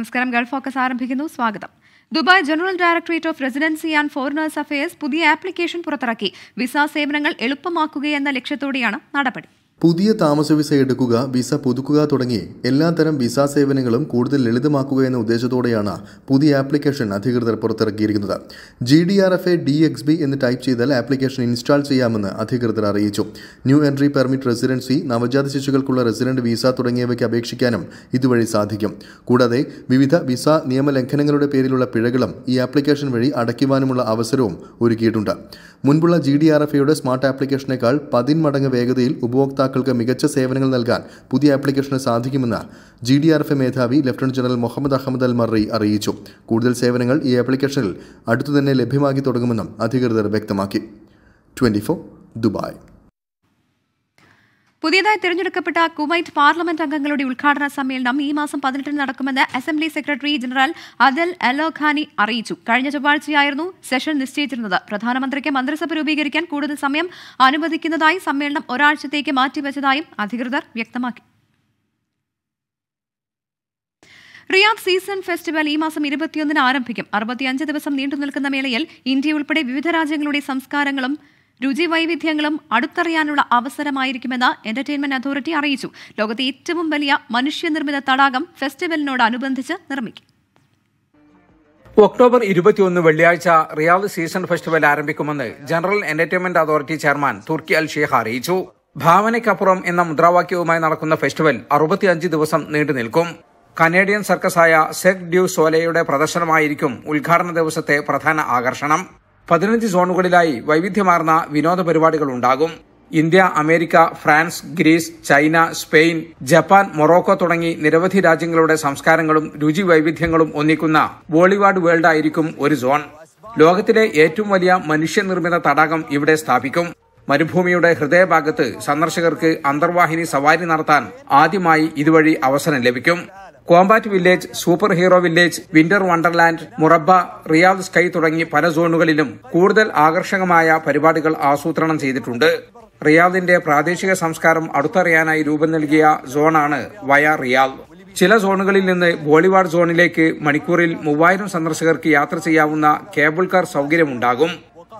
നമസ്കാരം Gulf focus ആരംഭിക്കുന്നു സ്വാഗതം Dubai general directorate of residency and foreigners affairs പുതിയ ആപ്ലിക്കേഷൻ പുറത്തിറക്കി വിസ സേവനങ്ങൾ എളുപ്പമാക്കുകയെന്ന ലക്ഷ്യത്തോടെയാണ് നടപടി പുതിയ താമസ വിസ എടുക്കുക വിസ പുതുക്കുക തുടങ്ങി എല്ലാത്തരം വിസ സേവനങ്ങളും കൂടുതൽ ലളിതമാക്കുക എന്ന ഉദ്ദേശത്തോടെയാണ് പുതിയ ആപ്ലിക്കേഷൻ അധികൃതർ പുറത്തിറക്കിയിരിക്കുന്നത് G D R F A D X B എന്ന് ടൈപ്പ് ചെയ്താൽ ആപ്ലിക്കേഷൻ ഇൻസ്റ്റാൾ ചെയ്യാമെന്ന് അധികൃതർ അറിയിച്ചു ന്യൂ എൻട്രി പെർമിറ്റ് റെസിഡൻസി നവജാത ശിശുക്കൾക്കുള്ള റെസിഡന്റ് വിസ തുടങ്ങിയവയ്ക്ക് അപേക്ഷിക്കാനും ഇതുവഴി സാധിക്കും കൂടാതെ വിവിധ വിസ നിയമലംഘനങ്ങളുടെ പേരിലുള്ള പിഴകളും ഈ ആപ്ലിക്കേഷൻ വഴി അടയ്ക്കുവാനുമുള്ള അവസരവും ഒരുക്കിയിട്ടുണ്ട് മുൻപുള്ള ജി ഡി ആർ എഫ് ഐയുടെ സ്മാർട്ട് ആപ്ലിക്കേഷനേക്കാൾ പതിന്മടങ്ങ് വേഗതയിൽ ഉപഭോക്താക്കൾക്ക് മികച്ച സേവനങ്ങൾ നൽകാൻ പുതിയ ആപ്ലിക്കേഷന് സാധിക്കുമെന്ന് ജി ഡി ആർ എഫ് മേധാവി lieutenant general Mohammed Ahmed Al Marri അറിയിച്ചു കൂടുതൽ സേവനങ്ങൾ ഈ ആപ്ലിക്കേഷനിൽ അടുത്തുതന്നെ ലഭ്യമാക്കി തുടങ്ങുമെന്നും അധികൃതർ വ്യക്തമാക്കി ഫോർ ദുബായ് പുതിയതായി തിരഞ്ഞെടുക്കപ്പെട്ട കുവൈറ്റ് പാർലമെന്റ് അംഗങ്ങളുടെ ഉദ്ഘാടന സമ്മേളനം ഈ മാസം പതിനെട്ടിന് നടക്കുമെന്ന് assembly secretary general Adel Allughani അറിയിച്ചു കഴിഞ്ഞ ചൊവ്വാഴ്ചയായിരുന്നു സെഷൻ നിശ്ചയിച്ചിരുന്നത് പ്രധാനമന്ത്രിക്ക് മന്ത്രിസഭ രൂപീകരിക്കാൻ കൂടുതൽ സമയം അനുവദിക്കുന്നതായി സമ്മേളനം ഒരാഴ്ചത്തേക്ക് മാറ്റിവെച്ചതായും അധികൃതർ വ്യക്തമാക്കി റിയാദ് സീസൺ ഫെസ്റ്റിവൽ ഈ മാസം ഇരുപത്തിയൊന്നിന് ആരംഭിക്കും അറുപത്തിയഞ്ച് ദിവസം നീണ്ടു നിൽക്കുന്ന മേളയിൽ ഇന്ത്യ ഉൾപ്പെടെ വിവിധ രാജ്യങ്ങളുടെ സംസ്കാരങ്ങളും രുചി വൈവിധ്യങ്ങളും അടുത്തറിയാനുള്ള അവസരമായിരിക്കുമെന്ന് എന്റർടൈൻമെന്റ് അതോറിറ്റി അറിയിച്ചു ലോകത്തെ ഏറ്റവും വലിയ മനുഷ്യനിർമ്മിത തടാകം ഫെസ്റ്റിവലിനോടനുബന്ധിച്ച് നിർമ്മിക്കും ഒക്ടോബർ ഇരുപത്തിയൊന്ന് വെള്ളിയാഴ്ച റിയാദ് സീസൺ ഫെസ്റ്റിവൽ ആരംഭിക്കുമെന്ന് general entertainment authority chairman Turki അൽ ഷേഖ് അറിയിച്ചു ഭാവനയ്ക്കപ്പുറം എന്ന മുദ്രാവാക്യവുമായി നടക്കുന്ന ഫെസ്റ്റിവൽ അറുപത്തിയഞ്ച് ദിവസം നീണ്ടു നിൽക്കും കനേഡിയൻ സർക്കസായ സെക് ഡ്യൂ സോലയുടെ പ്രദർശനമായിരിക്കും ഉദ്ഘാടന ദിവസത്തെ പ്രധാന ആകർഷണം പതിനഞ്ച് സോണുകളിലായി വൈവിധ്യമാർന്ന വിനോദ പരിപാടികൾ ഉണ്ടാകും India America France Greece China Spain Japan Morocco തുടങ്ങി നിരവധി രാജ്യങ്ങളുടെ സംസ്കാരങ്ങളും രുചി വൈവിധ്യങ്ങളും ഒന്നിക്കുന്ന ബോളിവുഡ് വേൾഡ് ആയിരിക്കും ഒരു സോൺ ലോകത്തിലെ ഏറ്റവും വലിയ മനുഷ്യനിർമ്മിത തടാകം ഇവിടെ സ്ഥാപിക്കും മരുഭൂമിയുടെ ഹൃദയഭാഗത്ത് സന്ദർശകർക്ക് അന്തർവാഹിനി സവാരി നടത്താൻ ആദ്യമായി ഇതുവഴി അവസരം ലഭിക്കും combat village super hero village winter wonderland Murabba Riyadh sky തുടങ്ങി പല സോണുകളിലും കൂടുതൽ ആകർഷകമായ പരിപാടികൾ ആസൂത്രണം ചെയ്തിട്ടുണ്ട് റിയാദിന്റെ പ്രാദേശിക സംസ്കാരം അടുത്തറിയാനായി രൂപം നൽകിയ സോണാണ് വയ റിയാദ് ചില സോണുകളിൽ നിന്ന് ബോളിവുഡ് സോണിലേക്ക് മണിക്കൂറിൽ മൂവായിരം സന്ദർശകർക്ക് യാത്ര ചെയ്യാവുന്ന കേബിൾ കാർ സൌകര്യമുണ്ടാകും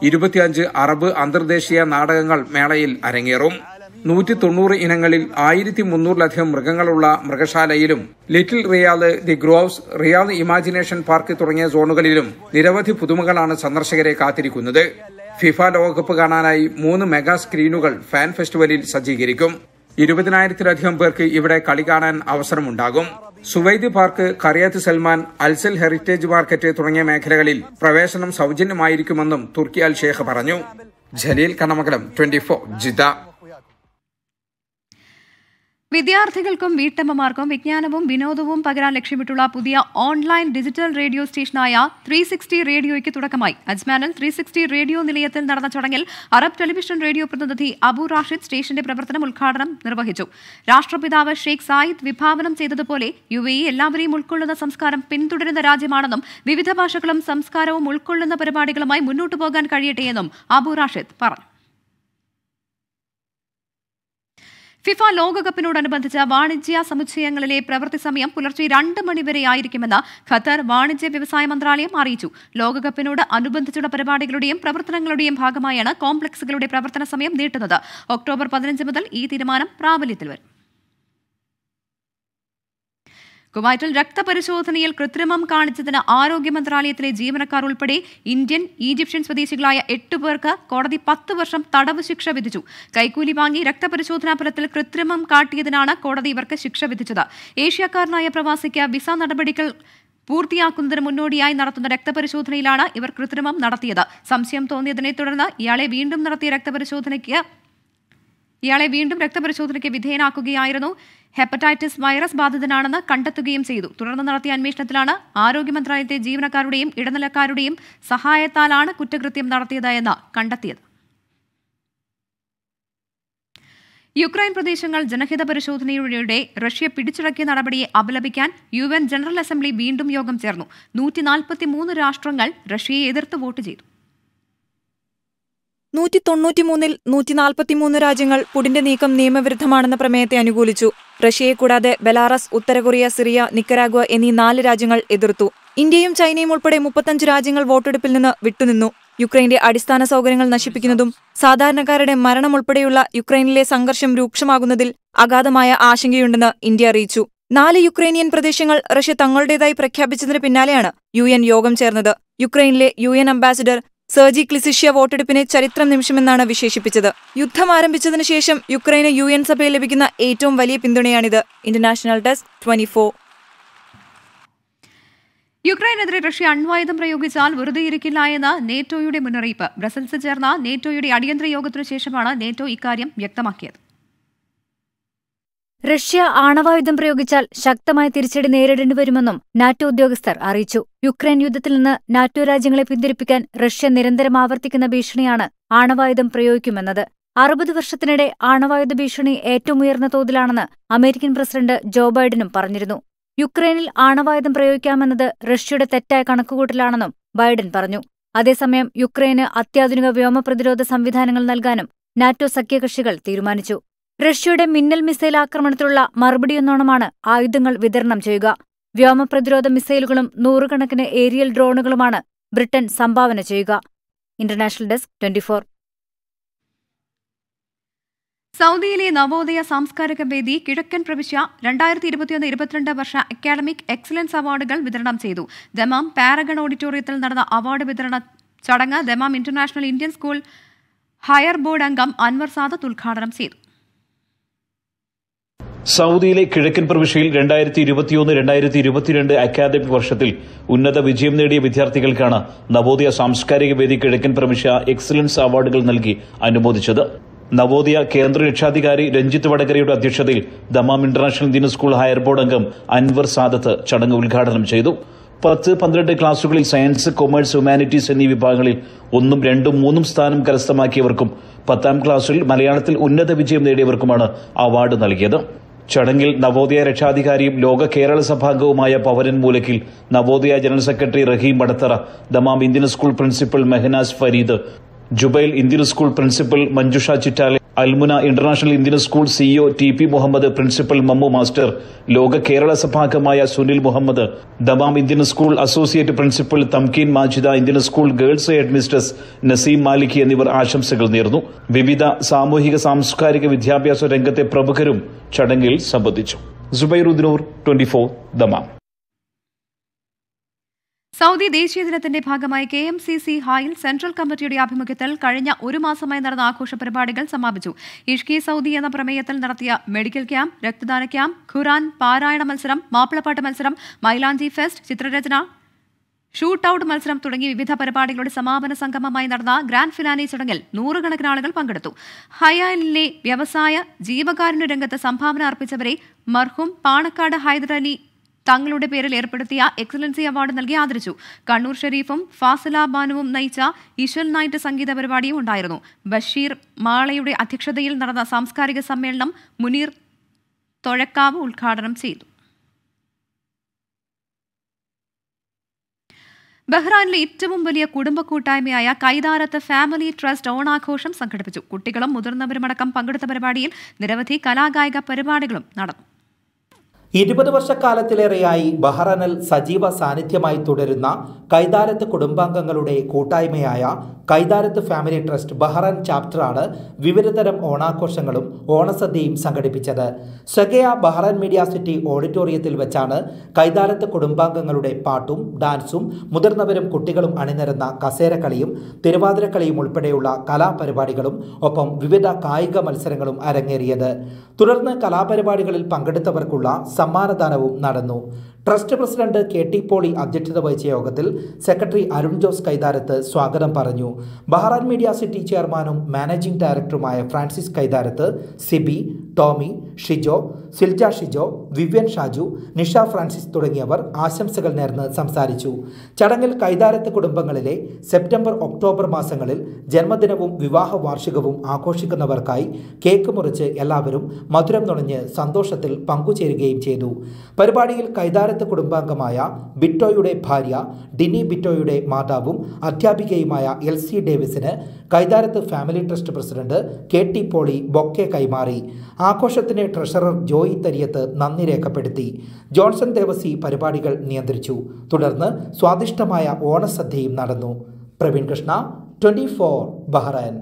ഇരുപത്തിയഞ്ച് അറബ് അന്തർദേശീയ നാടകങ്ങൾ മേളയിൽ അരങ്ങേറും നൂറ്റി തൊണ്ണൂറ് ഇനങ്ങളിൽ ആയിരത്തി മുന്നൂറിലധികം മൃഗങ്ങളുള്ള മൃഗശാലയിലും little Riyadh the groves Riyadh imagination park തുടങ്ങിയ സോണുകളിലും നിരവധി പുതുമകളാണ് സന്ദർശകരെ കാത്തിരിക്കുന്നത് ഫിഫ ലോകകപ്പ് കാണാനായി മൂന്ന് മെഗാ സ്ക്രീനുകൾ ഫാൻ ഫെസ്റ്റിവലിൽ സജ്ജീകരിക്കും ഇരുപതിനായിരത്തിലധികം പേർക്ക് ഇവിടെ കളി കാണാൻ അവസരമുണ്ടാകും സുവൈദി പാർക്ക് കറിയാത്ത് സൽമാൻ അൽസൽ ഹെറിറ്റേജ് മാർക്കറ്റ് തുടങ്ങിയ മേഖലകളിൽ പ്രവേശനം സൗജന്യമായിരിക്കുമെന്നും തുർക്കി അൽ ഷേഖ് പറഞ്ഞു Jaleel Kanamakalam twenty four Jeddah വിദ്യാർത്ഥികൾക്കും വീട്ടമ്മമാർക്കും വിജ്ഞാനവും വിനോദവും പകരാൻ ലക്ഷ്യമിട്ടുള്ള പുതിയ ഓൺലൈൻ ഡിജിറ്റൽ റേഡിയോ സ്റ്റേഷനായ ത്രീ സിക്സ്റ്റി റേഡിയോയ്ക്ക് തുടക്കമായി അജ്മാനിൽ ത്രീ സിക്സ്റ്റി റേഡിയോ നിലയത്തിൽ നടന്ന ചടങ്ങിൽ അറബ് ടെലിവിഷൻ റേഡിയോ പ്രതിനിധി അബു റാഷിദ് സ്റ്റേഷന്റെ പ്രവർത്തനം ഉദ്ഘാടനം നിർവഹിച്ചു രാഷ്ട്രപിതാവ് ഷെയ്ഖ് സായിദ് വിഭാവനം ചെയ്തതുപോലെ യു എ എല്ലാവരെയും ഉൾക്കൊള്ളുന്ന സംസ്കാരം പിന്തുടരുന്ന രാജ്യമാണെന്നും വിവിധ ഭാഷകളും സംസ്കാരവും ഉൾക്കൊള്ളുന്ന പരിപാടികളുമായി മുന്നോട്ടു പോകാൻ കഴിയട്ടെയെന്നും അബു റാഷിദ് പറഞ്ഞു ഫിഫ ലോകകപ്പിനോടനുബന്ധിച്ച് വാണിജ്യ സമുച്ചയങ്ങളിലെ പ്രവൃത്തി സമയം പുലർച്ചെ രണ്ട് മണിവരെ ആയിരിക്കുമെന്ന് ഖത്തർ വാണിജ്യ വ്യവസായ മന്ത്രാലയം അറിയിച്ചു ലോകകപ്പിനോട് അനുബന്ധിച്ചുള്ള പരിപാടികളുടെയും പ്രവർത്തനങ്ങളുടെയും ഭാഗമായാണ് കോംപ്ലക്സുകളുടെ പ്രവർത്തന സമയം നീട്ടുന്നത് ഒക്ടോബർ പതിനഞ്ച് മുതൽ ഈ തീരുമാനം പ്രാബല്യത്തിൽ വരും കുവൈറ്റിൽ രക്തപരിശോധനയിൽ കൃത്രിമം കാണിച്ചതിന് ആരോഗ്യ മന്ത്രാലയത്തിലെ ജീവനക്കാർ ഉൾപ്പെടെ ഇന്ത്യൻ ഈജിപ്ഷ്യൻ സ്വദേശികളായ എട്ട് പേർക്ക് കോടതി പത്ത് വർഷം തടവ് ശിക്ഷ വിധിച്ചു കൈക്കൂലി വാങ്ങി രക്തപരിശോധനാ ഫലത്തിൽ കൃത്രിമം കാട്ടിയതിനാണ് കോടതി ഇവർക്ക് ശിക്ഷ വിധിച്ചത് ഏഷ്യക്കാരനായ പ്രവാസിക്ക് വിസ നടപടികൾ പൂർത്തിയാക്കുന്നതിന് മുന്നോടിയായി നടത്തുന്ന രക്തപരിശോധനയിലാണ് ഇവർ കൃത്രിമം നടത്തിയത് സംശയം തോന്നിയതിനെ തുടർന്ന് ഇയാളെ വീണ്ടും നടത്തിയ രക്തപരിശോധനയ്ക്ക് ഇയാളെ വീണ്ടും രക്തപരിശോധനയ്ക്ക് വിധേയനാക്കുകയായിരുന്നു ഹെപ്പറ്റൈറ്റിസ് വൈറസ് ബാധിതനാണെന്ന് കണ്ടെത്തുകയും ചെയ്തു തുടർന്ന് നടത്തിയ അന്വേഷണത്തിലാണ് ആരോഗ്യ മന്ത്രാലയത്തെ ജീവനക്കാരുടെയും ഇടനിലക്കാരുടെയും സഹായത്താലാണ് കുറ്റകൃത്യം നടത്തിയതെന്ന് കണ്ടെത്തിയത് യുക്രൈൻ പ്രദേശങ്ങൾ ജനഹിത പരിശോധനയിലൂടെ റഷ്യ പിടിച്ചടക്കിയ നടപടിയെ അപലപിക്കാൻ യു എൻ ജനറൽ അസംബ്ലി വീണ്ടും യോഗം ചേർന്നു നൂറ്റി രാഷ്ട്രങ്ങൾ റഷ്യയെ എതിർത്ത് വോട്ട് ചെയ്തു നൂറ്റി തൊണ്ണൂറ്റിമൂന്നിൽ നൂറ്റി നാൽപ്പത്തിമൂന്ന് രാജ്യങ്ങൾ പുടിന്റെ നീക്കം നിയമവിരുദ്ധമാണെന്ന പ്രമേയത്തെ അനുകൂലിച്ചു റഷ്യയെ കൂടാതെ ബെലാറസ് ഉത്തരകൊറിയ സിറിയ നിക്കരാഗ്വ എന്നീ നാല് രാജ്യങ്ങൾ എതിർത്തു ഇന്ത്യയും ചൈനയും ഉൾപ്പെടെ മുപ്പത്തഞ്ച് രാജ്യങ്ങൾ വോട്ടെടുപ്പിൽ നിന്ന് വിട്ടുനിന്നു യുക്രൈന്റെ അടിസ്ഥാന സൗകര്യങ്ങൾ നശിപ്പിക്കുന്നതും സാധാരണക്കാരുടെ മരണം ഉൾപ്പെടെയുള്ള യുക്രൈനിലെ സംഘർഷം രൂക്ഷമാകുന്നതിൽ അഗാധമായ ആശങ്കയുണ്ടെന്ന് ഇന്ത്യ അറിയിച്ചു നാല് യുക്രൈനിയൻ പ്രദേശങ്ങൾ റഷ്യ തങ്ങളുടേതായി പ്രഖ്യാപിച്ചതിന് പിന്നാലെയാണ് യു യോഗം ചേർന്നത് യുക്രൈനിലെ U N ambassador Sergiy Kyslytsya വോട്ടെടുപ്പിനെ ചരിത്രം നിമിഷമെന്നാണ് വിശേഷിപ്പിച്ചത് യുദ്ധം ആരംഭിച്ചതിനു ശേഷം യുക്രൈന് യു എൻ സഭയിൽ ലഭിക്കുന്ന ഏറ്റവും വലിയ പിന്തുണയാണിത് ഇന്റർനാഷണൽ ഡെസ്ക് ട്വന്റി ഫോർ യുക്രൈനെതിരെ റഷ്യ അണ്വായുധം പ്രയോഗിച്ചാൽ വെറുതെ ഇരിക്കില്ല എന്ന് നേറ്റോയുടെ മുന്നറിയിപ്പ് ബ്രസൽസിൽ ചേർന്ന നേറ്റോയുടെ അടിയന്തര യോഗത്തിനു ശേഷമാണ് നേറ്റോ ഇക്കാര്യം വ്യക്തമാക്കിയത് റഷ്യ ആണവായുധം പ്രയോഗിച്ചാൽ ശക്തമായ തിരിച്ചടി നേരിടേണ്ടി വരുമെന്നും നാറ്റോ ഉദ്യോഗസ്ഥർ അറിയിച്ചു യുക്രൈൻ യുദ്ധത്തിൽ നിന്ന് നാറ്റോ രാജ്യങ്ങളെ പിന്തിരിപ്പിക്കാൻ റഷ്യ നിരന്തരം ആവർത്തിക്കുന്ന ഭീഷണിയാണ് ആണവായുധം പ്രയോഗിക്കുമെന്നത് അറുപത് വർഷത്തിനിടെ ആണവായുധ ഭീഷണി ഏറ്റവും ഉയർന്ന തോതിലാണെന്ന് അമേരിക്കൻ പ്രസിഡന്റ് ജോ ബൈഡനും പറഞ്ഞിരുന്നു യുക്രൈനിൽ ആണവായുധം പ്രയോഗിക്കാമെന്നത് റഷ്യയുടെ തെറ്റായ കണക്കുകൂട്ടലാണെന്നും ബൈഡൻ പറഞ്ഞു അതേസമയം യുക്രൈന് അത്യാധുനിക വ്യോമ പ്രതിരോധ സംവിധാനങ്ങൾ നൽകാനും നാറ്റോ സഖ്യകക്ഷികൾ തീരുമാനിച്ചു റഷ്യയുടെ മിന്നൽ മിസൈൽ ആക്രമണത്തിലുള്ള മറുപടിയെന്നോണമാണ് ആയുധങ്ങൾ വിതരണം ചെയ്യുക വ്യോമ പ്രതിരോധ മിസൈലുകളും നൂറുകണക്കിന് ഏരിയൽ ഡ്രോണുകളുമാണ് ബ്രിട്ടൻ സംഭാവന ചെയ്യുക ഇന്റർനാഷണൽ ഡെസ്ക് ട്വന്റിഫോർ സൗദിയിലെ നവോദയ സാംസ്കാരിക വേദി കിഴക്കൻ പ്രവിശ്യ രണ്ടായിരത്തി ഇരുപത്തിയൊന്ന് ഇരുപത്തിരണ്ട് വർഷ അക്കാഡമിക് എക്സലൻസ് അവാർഡുകൾ വിതരണം ചെയ്തു ദമാം പാരഗൺ ഓഡിറ്റോറിയത്തിൽ നടന്ന അവാർഡ് വിതരണ ചടങ്ങ് Dammam international Indian school higher board അംഗം അൻവർ സാദത്ത് ഉദ്ഘാടനം ചെയ്തു സൗദിയിലെ കിഴക്കൻ പ്രവിശ്യയിൽ രണ്ടായിരത്തി ഇരുപത്തിയൊന്ന് രണ്ടായിരത്തി ഇരുപത്തിരണ്ട് അക്കാദമിക് വർഷത്തിൽ ഉന്നത വിജയം നേടിയ വിദ്യാർത്ഥികൾക്കാണ് നവോദയ സാംസ്കാരിക വേദി കിഴക്കൻ പ്രവിശ്യ എക്സലൻസ് അവാർഡുകൾ നൽകി അനുമോദിച്ചത് നവോദയ കേന്ദ്ര രക്ഷാധികാരി രഞ്ജിത്ത് വടകരയുടെ അധ്യക്ഷതയിൽ ദമാം ഇന്റർനാഷണൽ ദിന സ്കൂൾ ഹയർ ബോർഡ് അംഗം അൻവർ സാദത്ത് ചടങ്ങ് ഉദ്ഘാടനം ചെയ്തു പത്ത് പന്ത്രണ്ട് ക്ലാസുകളിൽ സയൻസ് കൊമേഴ്സ് ഹ്യൂമാനിറ്റീസ് എന്നീ വിഭാഗങ്ങളിൽ ഒന്നും രണ്ടും മൂന്നും സ്ഥാനം കരസ്ഥമാക്കിയവർക്കും പത്താം ക്ലാസ്സിൽ മലയാളത്തിൽ ഉന്നത വിജയം നേടിയവർക്കുമാണ് അവാർഡ് നൽകിയത് ചടങ്ങിൽ നവോദയ രക്ഷാധികാരിയും ലോക കേരള സഭാംഗവുമായ Pavaran Moolakkil Navodaya general secretary Raheem Madathara Dammam Indian school principal Mehnaz Fareed Jubail Indian school principal Manjusha Chittale Al Muna international Indian school CEO e T P Muhammad principal Mammu master ലോക കേരള സഭാംഗമായ Sunil Muhammad Dammam Indian school associate principal Thamkeen Majida Indian school girls headmistress Naseem Malik എന്നിവർ ആശംസകൾ നേർന്നു വിവിധ സാമൂഹിക സാംസ്കാരിക വിദ്യാഭ്യാസ രംഗത്തെ പ്രമുഖരും ചടങ്ങിൽ സംബന്ധിച്ചു ദമാം സൗദി ദേശീയ ദിനത്തിന്റെ ഭാഗമായി K M C C Hail central കമ്മിറ്റിയുടെ ആഭിമുഖ്യത്തിൽ കഴിഞ്ഞ ഒരു മാസമായി നടന്ന ആഘോഷ പരിപാടികൾ സമാപിച്ചു ഇഷ്കി സൗദി എന്ന പ്രമേയത്തിൽ നടത്തിയ മെഡിക്കൽ ക്യാമ്പ് രക്തദാന ക്യാമ്പ് ഖുറാൻ പാരായണ മത്സരം മാപ്പിളപ്പാട്ട് മത്സരം മൈലാഞ്ചി ഫെസ്റ്റ് ചിത്രരചന ഷൂട്ട് ഔട്ട് മത്സരം തുടങ്ങി വിവിധ പരിപാടികളുടെ സമാപന സംഗമമായി നടന്ന ഗ്രാൻഡ് ഫിനാലെ ചടങ്ങിൽ നൂറുകണക്കിന് ആളുകൾ പങ്കെടുത്തു ഹയാലിലെ വ്യവസായ ജീവകാരുണ്യ രംഗത്ത് സംഭാവന അർപ്പിച്ചവരെ മർഹും പാണക്കാട് ഹൈദരലി തങ്ങളുടെ പേരിൽ ഏർപ്പെടുത്തിയ എക്സലൻസി അവാർഡ് നൽകി ആദരിച്ചു കണ്ണൂർ ഷെരീഫും ഫാസില ബാനുവും നയിച്ച ഈശ്വൽ നൈറ്റ് സംഗീത പരിപാടിയും ഉണ്ടായിരുന്നു ബഷീർ മാളയുടെ അധ്യക്ഷതയിൽ നടന്ന സാംസ്കാരിക സമ്മേളനം മുനീർ തൊഴക്കാവ് ഉദ്ഘാടനം ചെയ്തു ബഹ്റാനിലെ ഏറ്റവും വലിയ കുടുംബ കൂട്ടായ്മയായ കൈതാരത്ത് ഫാമിലി ട്രസ്റ്റ് ഓണാഘോഷം സംഘടിപ്പിച്ചു കുട്ടികളും മുതിർന്നവരുമടക്കം പങ്കെടുത്ത പരിപാടിയിൽ നിരവധി കലാകായിക പരിപാടികളും നടന്നു ഇരുപത് വർഷക്കാലത്തിലേറെയായി ബഹ്റനിൽ സജീവ സാന്നിധ്യമായി തുടരുന്ന കൈതാരത്ത് കുടുംബാംഗങ്ങളുടെ കൂട്ടായ്മയായ കൈതാരത്ത് ഫാമിലി ട്രസ്റ്റ് ബഹ്റൻ ചാപ്റ്ററാണ് വിവിധതരം ഓണാഘോഷങ്ങളും ഓണസദ്യയും സംഘടിപ്പിച്ചത് സഗയ ബഹ്റൻ മീഡിയ സിറ്റി ഓഡിറ്റോറിയത്തിൽ വെച്ചാണ് കൈതാരത്ത് കുടുംബാംഗങ്ങളുടെ പാട്ടും ഡാൻസും മുതിർന്നവരും കുട്ടികളും അണിനിരുന്ന കസേരക്കളിയും തിരുവാതിരക്കളിയും ഉൾപ്പെടെയുള്ള കലാപരിപാടികളും ഒപ്പം വിവിധ കായിക മത്സരങ്ങളും അരങ്ങേറിയത് തുടർന്ന് കലാപരിപാടികളിൽ പങ്കെടുത്തവർക്കുള്ള സമ്മാനദാനവും നടന്നു trust president K T Poly അധ്യക്ഷത വഹിച്ച യോഗത്തിൽ സെക്രട്ടറി അരുൺ ജോസ് കൈതാരത്ത് സ്വാഗതം പറഞ്ഞു ബഹ്റാൻ മീഡിയ സിറ്റി ചെയർമാനും മാനേജിംഗ് ഡയറക്ടറുമായ ഫ്രാൻസിസ് കൈതാരത്ത് സിബി ടോമി ഷിജോ സിൽജ ഷിജോ വിവ്യൻ ഷാജു നിഷ ഫ്രാൻസിസ് തുടങ്ങിയവർ ആശംസകൾ നേർന്ന് സംസാരിച്ചു ചടങ്ങിൽ കൈതാരത്ത് കുടുംബങ്ങളിലെ സെപ്റ്റംബർ ഒക്ടോബർ മാസങ്ങളിൽ ജന്മദിനവും വിവാഹ വാർഷികവും ആഘോഷിക്കുന്നവർക്കായി കേക്ക് മുറിച്ച് എല്ലാവരും മധുരം നുണഞ്ഞ് സന്തോഷത്തിൽ പങ്കുചേരുകയും ചെയ്തു പരിപാടിയിൽ കൈതാര കൊട്ടാരത്ത് കുടുംബാംഗമായ ബിറ്റോയുടെ ഭാര്യ ഡിനി ബിറ്റോയുടെ മാതാവും അധ്യാപികയുമായ എൽ സി ഡേവിസിന് Kaitharath family trust president K T Poly bouquet കൈമാറി ആഘോഷത്തിന് ട്രഷറർ ജോയി തരിയത്ത് നന്ദി രേഖപ്പെടുത്തി ജോൺസൺ ദേവസി പരിപാടികൾ നിയന്ത്രിച്ചു തുടർന്ന് സ്വാദിഷ്ടമായ ഓണസദ്യയും നടന്നു Praveen Krishna twenty four Bahrain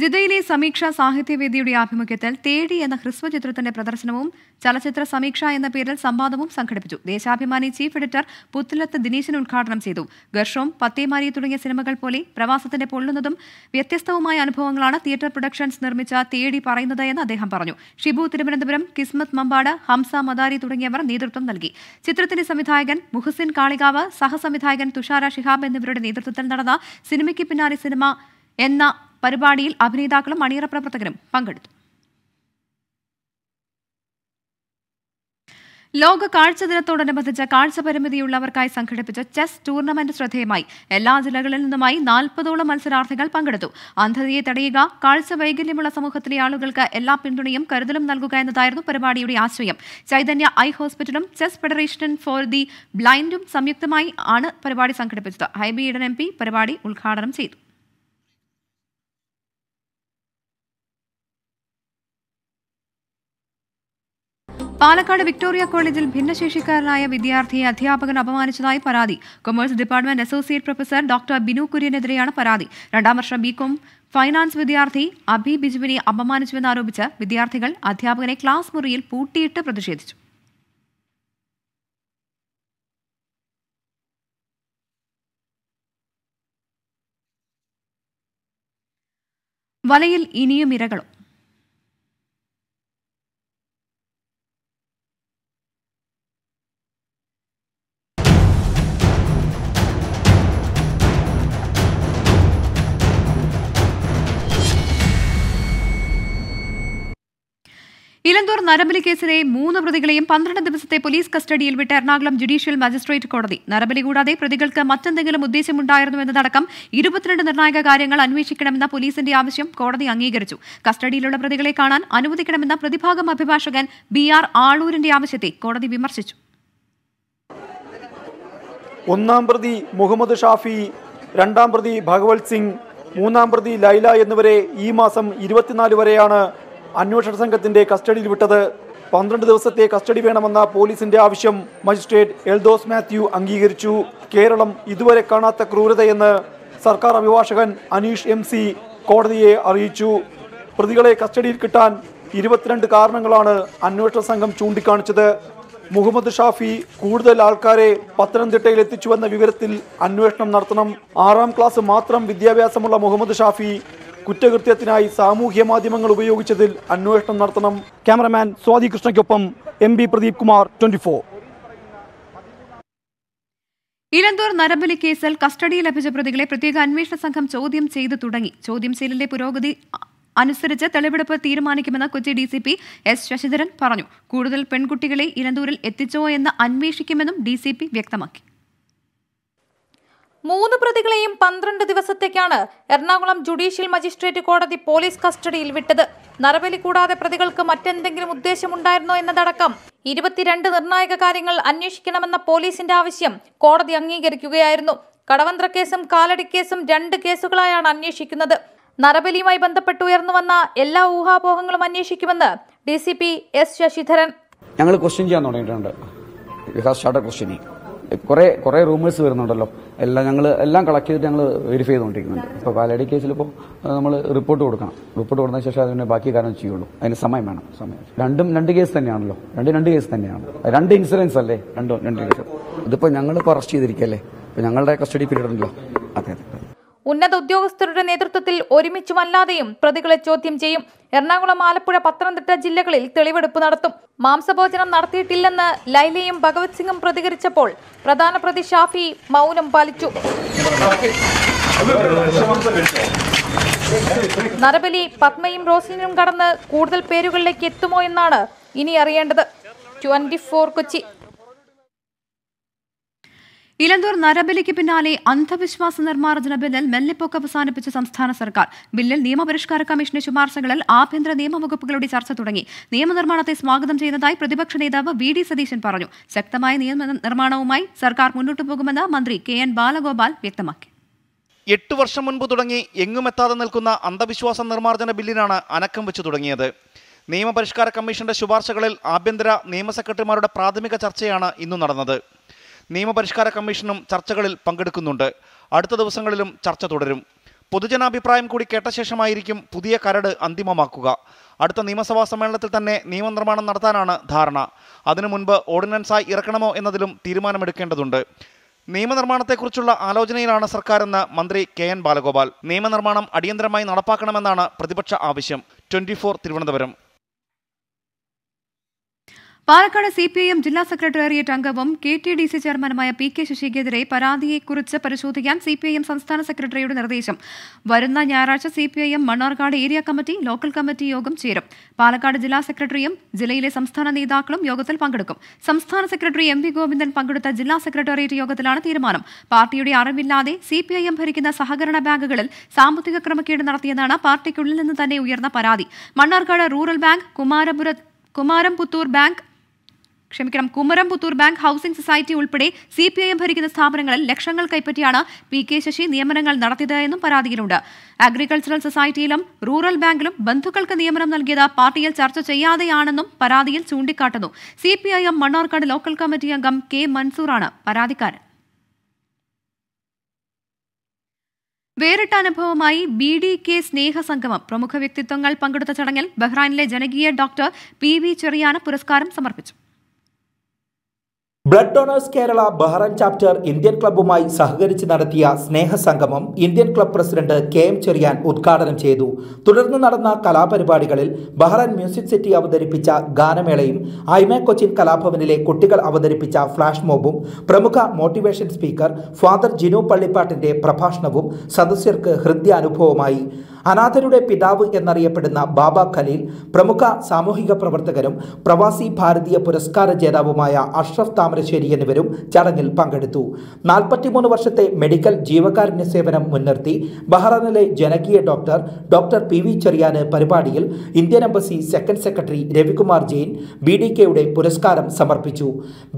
ജിദ്ദയിലെ സമീക്ഷ സാഹിത്യവേദിയുടെ ആഭിമുഖ്യത്തിൽ തേടി എന്ന ഹ്രസ്വ ചിത്രത്തിന്റെ പ്രദർശനവും ചലച്ചിത്ര സമീക്ഷ എന്ന പേരിൽ സംവാദവും സംഘടിപ്പിച്ചു ദേശാഭിമാനി ചീഫ് എഡിറ്റർ പുത്തലത്ത് ദിനേശൻ ഉദ്ഘാടനം ചെയ്തു ഘർഷവും പത്തേമാരി തുടങ്ങിയ സിനിമകൾ പോലെ പ്രവാസത്തിന്റെ പൊള്ളുന്നതും വ്യത്യസ്തവുമായ അനുഭവങ്ങളാണ് തിയേറ്റർ പ്രൊഡക്ഷൻസ് നിർമ്മിച്ച തേടി പറയുന്നത് എന്ന് അദ്ദേഹം പറഞ്ഞു ഷിബു തിരുവനന്തപുരം കിസ്മത് മമ്പാട് ഹംസ മദാരി തുടങ്ങിയവർ നേതൃത്വം നൽകി ചിത്രത്തിന്റെ സംവിധായകൻ മുഹസിൻ കാളികാവ് സഹസംവിധായകൻ തുഷാര ഷിഹാബ് എന്നിവരുടെ നേതൃത്വത്തിൽ നടന്ന സിനിമയ്ക്ക് പിന്നാലെ സിനിമ എന്ന പരിപാടിയിൽ അഭിനേതാക്കളും അണിയറ പ്രവർത്തകരും പങ്കെടുത്തു ലോക കാഴ്ച ദിനത്തോടനുബന്ധിച്ച് കാഴ്ച പരിമിതിയുള്ളവർക്കായി സംഘടിപ്പിച്ച ചെസ് ടൂർണമെന്റ് ശ്രദ്ധേയമായി എല്ലാ ജില്ലകളിൽ നിന്നുമായി നാൽപ്പതോളം മത്സരാർത്ഥികൾ പങ്കെടുത്തു അന്ധതയെ തടയുക കാഴ്ച വൈകല്യമുള്ള സമൂഹത്തിലെ ആളുകൾക്ക് എല്ലാ പിന്തുണയും കരുതലും നൽകുക എന്നതായിരുന്നു പരിപാടിയുടെ ആശയം ചൈതന്യ ഐ ഹോസ്പിറ്റലും ചെസ് ഫെഡറേഷൻ ഫോർ ദി ബ്ലൈൻഡും സംയുക്തമായി ആണ് പരിപാടി സംഘടിപ്പിച്ചത് ഹൈബി ഇടൻ എം പരിപാടി ഉദ്ഘാടനം ചെയ്തു പാലക്കാട് വിക്ടോറിയ കോളേജിൽ ഭിന്നശേഷിക്കാരനായ വിദ്യാർത്ഥിയെ അധ്യാപകൻ അപമാനിച്ചതായി പരാതി commerce department associate professor doctor Binu കുര്യനെതിരെയാണ് പരാതി രണ്ടാം വർഷ ബികോം ഫൈനാൻസ് വിദ്യാർത്ഥി അഭി ബിജുവിനെ അപമാനിച്ചുവെന്നാരോപിച്ച് വിദ്യാർത്ഥികൾ അധ്യാപകനെ ക്ലാസ് മുറിയിൽ പൂട്ടിയിട്ട് പ്രതിഷേധിച്ചു വലയിൽ ഇനിയും ഇരകളും ഇലന്തൂർ നരബലി കേസിലെ മൂന്ന് പ്രതികളെയും പന്ത്രണ്ട് ദിവസത്തെ പോലീസ് കസ്റ്റഡിയിൽ വിട്ട എറണാകുളം ജുഡീഷ്യൽ മജിസ്ട്രേറ്റ് കോടതി നരബലി കൂടാതെ പ്രതികൾക്ക് മറ്റെന്തെങ്കിലും ഉദ്ദേശമുണ്ടായിരുന്നു എന്നതടക്കം ഇരുപത്തിരണ്ട് നിർണായക കാര്യങ്ങൾ അന്വേഷിക്കണമെന്ന പോലീസിന്റെ ആവശ്യം കോടതി അംഗീകരിച്ചു കസ്റ്റഡിയിലുള്ള പ്രതികളെ കാണാൻ അനുവദിക്കണമെന്ന പ്രതിഭാഗം അഭിഭാഷകൻ ബി ആർ ആളൂരിന്റെ ആവശ്യത്തെ കോടതി വിമർശിച്ചു ഒന്നാം പ്രതി മുഹമ്മദ് ഷാഫി രണ്ടാം പ്രതി ഭഗവത് സിംഗ് മൂന്നാം പ്രതി ലൈല എന്നിവരെ ഈ മാസം ഇരുപത്തിനാല് വരെയാണ് അന്വേഷണ സംഘത്തിന്റെ കസ്റ്റഡിയിൽ വിട്ടത് പന്ത്രണ്ട് ദിവസത്തെ കസ്റ്റഡി വേണമെന്ന പോലീസിന്റെ ആവശ്യം മജിസ്ട്രേറ്റ് എൽദോസ് മാത്യു അംഗീകരിച്ചു കേരളം ഇതുവരെ കാണാത്ത ക്രൂരതയെന്ന് സർക്കാർ അഭിഭാഷകൻ അനീഷ് എം സി കോടതിയെ അറിയിച്ചു പ്രതികളെ കസ്റ്റഡിയിൽ കിട്ടാൻ ഇരുപത്തിരണ്ട് കാരണങ്ങളാണ് അന്വേഷണ സംഘം ചൂണ്ടിക്കാണിച്ചത് മുഹമ്മദ് ഷാഫി കൂടുതൽ ആൾക്കാരെ പത്തനംതിട്ടയിൽ എത്തിച്ചുവെന്ന വിവരത്തിൽ അന്വേഷണം നടത്തണം ആറാം ക്ലാസ് മാത്രം വിദ്യാഭ്യാസമുള്ള മുഹമ്മദ് ഷാഫി കുറ്റകൃത്യത്തിനായി സാമൂഹ്യ മാധ്യമങ്ങൾ ഉപയോഗിച്ചതിൽ അന്വേഷണം നടത്തണം ക്യാമറമാൻ സ്വാതി കൃഷ്ണയ്ക്കൊപ്പം M B Pradeep Kumar twenty four Elanthoor നരബലി കേസിൽ കസ്റ്റഡിയിൽ ലഭിച്ച പ്രതികളെ പ്രത്യേക അന്വേഷണ സംഘം ചോദ്യം ചെയ്തു തുടങ്ങി ചോദ്യം ചെയ്യലിന്റെ പുരോഗതി അനുസരിച്ച് തെളിവെടുപ്പ് തീരുമാനിക്കുമെന്ന് Kochi D C P S Sasidharan പറഞ്ഞു കൂടുതൽ പെൺകുട്ടികളെ ഇലന്തൂരിൽ എത്തിച്ചോ എന്ന് അന്വേഷിക്കുമെന്നും ഡി സി പി വ്യക്തമാക്കി മൂന്ന് പ്രതികളെയും പന്ത്രണ്ട് ദിവസത്തേക്കാണ് എറണാകുളം ജുഡീഷ്യൽ മജിസ്ട്രേറ്റ് കോടതി പോലീസ് കസ്റ്റഡിയിൽ വിട്ടത് നരബലി കൂടാതെ പ്രതികൾക്ക് മറ്റെന്തെങ്കിലും ഉദ്ദേശമുണ്ടായിരുന്നോ എന്നതടക്കം ഇരുപത്തിരണ്ട് നിർണായക കാര്യങ്ങൾ അന്വേഷിക്കണമെന്ന പോലീസിന്റെ ആവശ്യം കോടതി അംഗീകരിക്കുകയായിരുന്നു കടവന്ത്ര കേസും കാലടി കേസും രണ്ട് കേസുകളായാണ് അന്വേഷിക്കുന്നത് നരബലിയുമായി ബന്ധപ്പെട്ട് ഉയർന്നുവന്ന എല്ലാ ഊഹാപോഹങ്ങളും അന്വേഷിക്കുമെന്ന് D C P S Sasidharan ഞങ്ങൾ ക്വസ്റ്റ്യൻ ചെയ്യാൻ തുടങ്ങിയിട്ടുണ്ട് കുറെ കുറെ റൂമേഴ്സ് വരുന്നുണ്ടല്ലോ എല്ലാം ഞങ്ങൾ എല്ലാം കളക്ട് ചെയ്തിട്ട് ഞങ്ങൾ വെരിഫൈ ചെയ്തുകൊണ്ടിരിക്കുന്നുണ്ട് ഇപ്പോൾ പാലടി കേസിൽ ഇപ്പോൾ നമ്മൾ റിപ്പോർട്ട് കൊടുക്കണം റിപ്പോർട്ട് കൊടുത്തതിന് ശേഷം അതിന് ബാക്കി കാര്യം ചെയ്യുള്ളൂ അതിന് സമയം വേണം സമയം രണ്ടും രണ്ട് കേസ് തന്നെയാണല്ലോ രണ്ട് രണ്ട് കേസ് തന്നെയാണ് രണ്ട് ഇൻഷുറൻസ് അല്ലേ രണ്ടും രണ്ട് കേസ് ഇതിപ്പോൾ ഇപ്പോൾ അറസ്റ്റ് ചെയ്തിരിക്കല്ലേ ഇപ്പോൾ ഞങ്ങളുടെ കസ്റ്റഡി പീരീഡ് ഉണ്ടല്ലോ അതെ അതെ ഉന്നത ഉദ്യോഗസ്ഥരുടെ നേതൃത്വത്തിൽ ഒരുമിച്ചുമല്ലാതെയും പ്രതികളെ ചോദ്യം ചെയ്യും എറണാകുളം ആലപ്പുഴ പത്തനംതിട്ട ജില്ലകളിൽ തെളിവെടുപ്പ് നടത്തും മാംസഭോജനം നടത്തിയിട്ടില്ലെന്ന് ലൈലയും ഭഗവത് സിംഗും പ്രതികരിച്ചപ്പോൾ പ്രധാന പ്രതി ഷാഫി മൗനം പാലിച്ചു നരബലി പത്മയും റോസിനും കടന്ന് കൂടുതൽ പേരുകളിലേക്ക് എത്തുമോ എന്നാണ് ഇനി അറിയേണ്ടത് ട്വന്റി കൊച്ചി ഇലന്തൂർ നരബലിക്ക് പിന്നാലെ അന്ധവിശ്വാസ നിർമ്മാർജ്ജന ബില്ലിൽ മെല്ലിപ്പോക്ക് അവസാനിപ്പിച്ച സംസ്ഥാന സർക്കാർ ബില്ലിൽ നിയമപരിഷ്കാര കമ്മീഷന്റെ ശുപാർശകളിൽ ആഭ്യന്തര നിയമവകുപ്പുകളുടെ ചർച്ച തുടങ്ങി നിയമനിർമ്മാണത്തെ സ്വാഗതം ചെയ്യുന്നതായി പ്രതിപക്ഷ നേതാവ് വി ഡി സതീശൻ പറഞ്ഞു ശക്തമായ നിർമ്മാണവുമായി സർക്കാർ മുന്നോട്ടു പോകുമെന്ന് മന്ത്രി കെ എൻ ബാലഗോപാൽ വ്യക്തമാക്കി എട്ടു വർഷം മുൻപ് തുടങ്ങി എങ്ങുമെത്താതെ നിൽക്കുന്ന അന്ധവിശ്വാസ നിർമ്മാർജ്ജന ബില്ലിനാണ് അനക്കം വെച്ചു തുടങ്ങിയത് നിയമപരിഷ്കാര കമ്മീഷന്റെ ശുപാർശകളിൽ ആഭ്യന്തര നിയമ സെക്രട്ടറിമാരുടെ പ്രാഥമിക ചർച്ചയാണ് ഇന്നു നടന്നത് നിയമപരിഷ്കാര കമ്മീഷനും ചർച്ചകളിൽ പങ്കെടുക്കുന്നുണ്ട് അടുത്ത ദിവസങ്ങളിലും ചർച്ച തുടരും പൊതുജനാഭിപ്രായം കൂടി കേട്ട ശേഷമായിരിക്കും പുതിയ കരട് അന്തിമമാക്കുക അടുത്ത നിയമസഭാ സമ്മേളനത്തിൽ തന്നെ നിയമനിർമ്മാണം നടത്താനാണ് ധാരണ അതിനു മുൻപ് ഓർഡിനൻസായി ഇറക്കണമോ എന്നതിലും തീരുമാനമെടുക്കേണ്ടതുണ്ട് നിയമനിർമ്മാണത്തെക്കുറിച്ചുള്ള ആലോചനയിലാണ് സർക്കാരെന്ന് മന്ത്രി കെ എൻ ബാലഗോപാൽ നിയമനിർമ്മാണം അടിയന്തരമായി നടപ്പാക്കണമെന്നാണ് പ്രതിപക്ഷ ആവശ്യം twenty Thiruvananthapuram Palakkad C P I M ജില്ലാ സെക്രട്ടേറിയറ്റ് അംഗവും കെ ടി ഡി സി ചെയർമാനുമായ പി കെ ശശിക്കെതിരെ പരാതിയെക്കുറിച്ച് പരിശോധിക്കാൻ സി പി ഐ എം സംസ്ഥാന സെക്രട്ടറിയുടെ നിർദ്ദേശം വരുന്ന ഞായറാഴ്ച C P I M Mannarkkad area committee local committee യോഗം ചേരും പാലക്കാട് ജില്ലാ സെക്രട്ടറിയും ജില്ലയിലെ സംസ്ഥാന നേതാക്കളും യോഗത്തിൽ പങ്കെടുക്കും സംസ്ഥാന സെക്രട്ടറി എം വി ഗോവിന്ദൻ പങ്കെടുത്ത ജില്ലാ സെക്രട്ടേറിയറ്റ് യോഗത്തിലാണ് തീരുമാനം പാർട്ടിയുടെ അറിവില്ലാതെ സി പി ഐ എം ഭരിക്കുന്ന സഹകരണ ബാങ്കുകളിൽ സാമ്പത്തിക ക്രമക്കേട് നടത്തിയെന്നാണ് പാർട്ടിക്കുള്ളിൽ നിന്ന് തന്നെ ഉയർന്ന പരാതി Mannarkkad rural bank Kumarapura Kumaramputhur bank ക്ഷമിക്കണം Kumaram Puthur bank housing society ഉൾപ്പെടെ സി പി ഐ എം ഭരിക്കുന്ന സ്ഥാപനങ്ങളിൽ ലക്ഷങ്ങൾ കൈപ്പറ്റിയാണ് പി കെ ശശി നിയമനങ്ങൾ നടത്തിയത് എന്നും പരാതിയിലുണ്ട് അഗ്രികൾച്ചറൽ സൊസൈറ്റിയിലും റൂറൽ ബാങ്കിലും ബന്ധുക്കൾക്ക് നിയമനം നൽകിയത് പാർട്ടിയിൽ ചർച്ച ചെയ്യാതെയാണെന്നും പരാതിയിൽ ചൂണ്ടിക്കാട്ടുന്നു C P I M Mannarkkad local committee അംഗം കെ മൻസൂറാണ് പരാതിക്കാരൻ വേറിട്ട അനുഭവമായി ബി ഡി കെ സ്നേഹസംഗമം പ്രമുഖ വ്യക്തിത്വങ്ങൾ പങ്കെടുത്ത ചടങ്ങിൽ ബഹ്റാനിലെ ജനകീയ ഡോക്ടർ പി വി ചെറിയാന പുരസ്കാരം സമർപ്പിച്ചു blood donors Kerala Bahrain chapter Indian ക്ലബ്ബുമായി സഹകരിച്ച് നടത്തിയ സ്നേഹ സംഗമം Indian club president K M Cheriyan ഉദ്ഘാടനം ചെയ്തു തുടർന്ന് നടന്ന കലാപരിപാടികളിൽ ബഹ്റൈൻ മ്യൂസിക് സിറ്റി അവതരിപ്പിച്ച ഗാനമേളയും ഐമെ കൊച്ചിൻ കലാഭവനിലെ കുട്ടികൾ അവതരിപ്പിച്ച ഫ്ലാഷ് മോബും പ്രമുഖ മോട്ടിവേഷൻ സ്പീക്കർ ഫാദർ ജിനു പള്ളിപ്പാട്ടിന്റെ പ്രഭാഷണവും സദസ്യർക്ക് ഹൃദ്യാനുഭവമായി അനാഥരുടെ പിതാവ് എന്നറിയപ്പെടുന്ന ബാബ ഖലീൽ പ്രമുഖ സാമൂഹിക പ്രവർത്തകരും പ്രവാസി ഭാരതീയ പുരസ്കാര ജേതാവുമായ അഷ്റഫ് താമരശ്ശേരി എന്നിവരും ചടങ്ങിൽ പങ്കെടുത്തു നാൽപ്പത്തിമൂന്ന് വർഷത്തെ മെഡിക്കൽ ജീവകാരുണ്യ സേവനം മുൻനിർത്തി ബഹ്റൈനിലെ ജനകീയ ഡോക്ടർ ഡോക്ടർ പി വി ചെറിയാന് പരിപാടിയിൽ Indian embassy second secretary Ravikumar Jain B D കെയുടെ പുരസ്കാരം സമർപ്പിച്ചു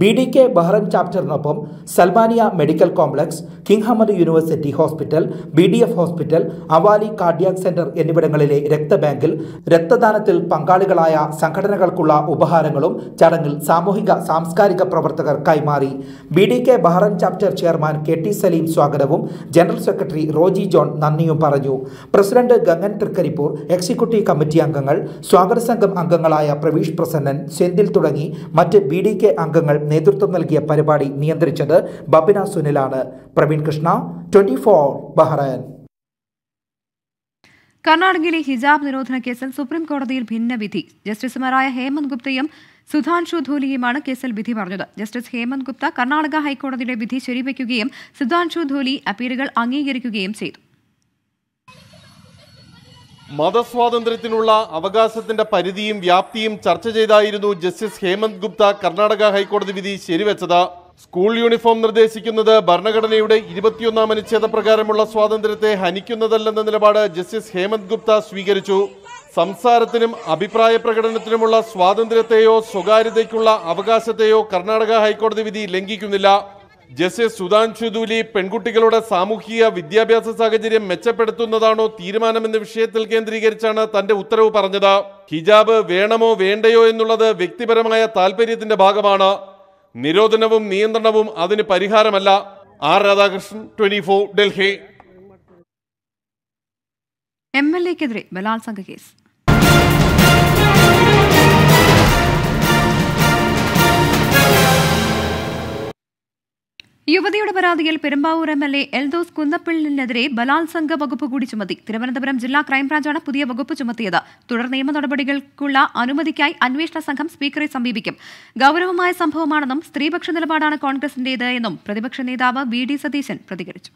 ബി ഡി കെ ബഹ്റൻ ചാപ്റ്ററിനൊപ്പം Salmaniya medical complex king Hamad university hospital B D F hospital Awali cardia cardiac centre എന്നിവിടങ്ങളിലെ രക്തബാങ്കിൽ രക്തദാനത്തിൽ പങ്കാളികളായ സംഘടനകൾക്കുള്ള ഉപഹാരങ്ങളും ചടങ്ങിൽ സാമൂഹിക സാംസ്കാരിക പ്രവർത്തകർ കൈമാറി B D K Bahrain chapter chairman K T Saleem സ്വാഗതവും ജനറൽ സെക്രട്ടറി റോജി ജോൺ നന്ദിയും പറഞ്ഞു president Gangan Thrikkaripur executive committee അംഗങ്ങൾ സ്വാഗത സംഘം അംഗങ്ങളായ പ്രവീഷ് പ്രസന്നൻ സെന്തിൽ തുടങ്ങി മറ്റ് ബി ഡി കെ അംഗങ്ങൾ നേതൃത്വം നൽകിയ പരിപാടി നിയന്ത്രിച്ചത് ബബിന സുനിലാണ് Praveen Krishna twenty four Bahrain കർണാടകയിലെ ഹിജാബ് നിരോധന കേസിൽ സുപ്രീം കോടതിയിൽ ഭിന്നവിധി ജസ്റ്റിസുമാരായ ഹേമന്ത് ഗുപ്തയും സുധാൻഷു ധോലിയുമാണ് കേസിൽ വിധി പറഞ്ഞത് ജസ്റ്റിസ് ഹേമന്ത് ഗുപ്ത കർണാടക ഹൈക്കോടതിയുടെ വിധി ശരിവയ്ക്കുകയും സുധാൻഷു ധോലി അപ്പീലുകൾ അംഗീകരിക്കുകയും ചെയ്തു മതസ്വാതന്ത്ര്യത്തിനുള്ള അവകാശത്തിന്റെ പരിധിയും വ്യാപ്തിയും ചർച്ച ചെയ്തായിരുന്നു ജസ്റ്റിസ് ഹേമന്ത് ഗുപ്ത കർണാടക ഹൈക്കോടതി വിധി ശരിവെച്ചത് സ്കൂൾ യൂണിഫോം നിർദ്ദേശിക്കുന്നത് ഭരണഘടനയുടെ ഇരുപത്തിയൊന്നാം അനുച്ഛേദ പ്രകാരമുള്ള സ്വാതന്ത്ര്യത്തെ ഹനിക്കുന്നതല്ലെന്ന നിലപാട് ജസ്റ്റിസ് ഹേമന്ത് ഗുപ്ത സ്വീകരിച്ചു സംസാരത്തിനും അഭിപ്രായ പ്രകടനത്തിനുമുള്ള സ്വാതന്ത്ര്യത്തെയോ സ്വകാര്യതയ്ക്കുള്ള അവകാശത്തെയോ കർണാടക ഹൈക്കോടതി വിധി ലംഘിക്കുന്നില്ല ജസ്റ്റിസ് സുധാൻഷു ദൂലി പെൺകുട്ടികളുടെ സാമൂഹിക വിദ്യാഭ്യാസ സാഹചര്യം മെച്ചപ്പെടുത്തുന്നതാണോ തീരുമാനമെന്ന വിഷയത്തിൽ കേന്ദ്രീകരിച്ചാണ് തന്റെ ഉത്തരവ് പറഞ്ഞത് ഹിജാബ് വേണമോ വേണ്ടയോ എന്നുള്ളത് വ്യക്തിപരമായ താല്പര്യത്തിന്റെ ഭാഗമാണ് നിരോധനവും നിയന്ത്രണവും അതിന് പരിഹാരമല്ല R Radhakrishnan twenty four Delhi M L എക്കെതിരെ ബലാത്സംഗ കേസ് യുവതിയുടെ പരാതിയിൽ Perumbavoor M L A Eldhose കുന്നപ്പിള്ളിനെതിരെ ബലാത്സംഗ വകുപ്പ് കൂടി ചുമത്തി തിരുവനന്തപുരം ജില്ലാ ക്രൈംബ്രാഞ്ചാണ് പുതിയ വകുപ്പ് ചുമത്തിയത് തുടർ നിയമ നടപടികൾക്കുള്ള അനുമതിക്കായി അന്വേഷണ സംഘം സ്പീക്കറെ സമീപിക്കും ഗൌരവമായ സംഭവമാണെന്നും സ്ത്രീപക്ഷ നിലപാടാണ് കോൺഗ്രസിന്റേത് എന്നും പ്രതിപക്ഷ നേതാവ് വി ഡി സതീശൻ പ്രതികരിച്ചു